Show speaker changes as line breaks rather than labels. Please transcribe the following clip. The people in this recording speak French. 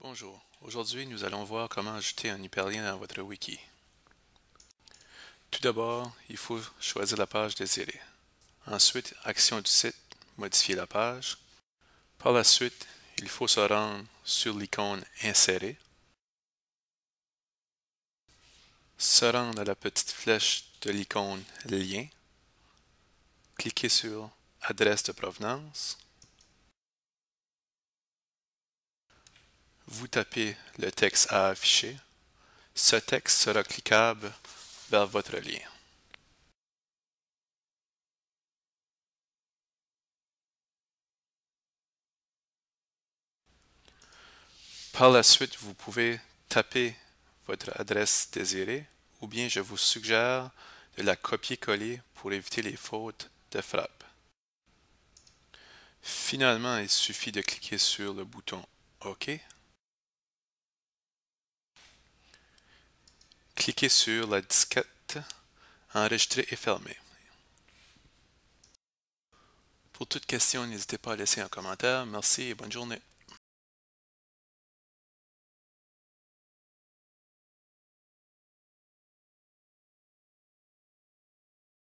Bonjour,
aujourd'hui nous allons voir comment ajouter un hyperlien dans votre wiki. Tout d'abord, il faut choisir la page désirée. Ensuite, action du site, modifier la page. Par la suite, il faut se rendre sur l'icône Insérer. Se rendre à la petite flèche de l'icône Lien. Cliquez sur Adresse de provenance. vous tapez le texte à afficher. Ce texte sera cliquable vers votre lien. Par la suite, vous pouvez taper votre adresse désirée ou bien je vous suggère de la copier-coller pour éviter les fautes de frappe. Finalement, il suffit de cliquer sur le bouton OK cliquez sur la disquette Enregistrer et fermer. Pour toute question, n'hésitez pas à laisser un commentaire. Merci et bonne journée.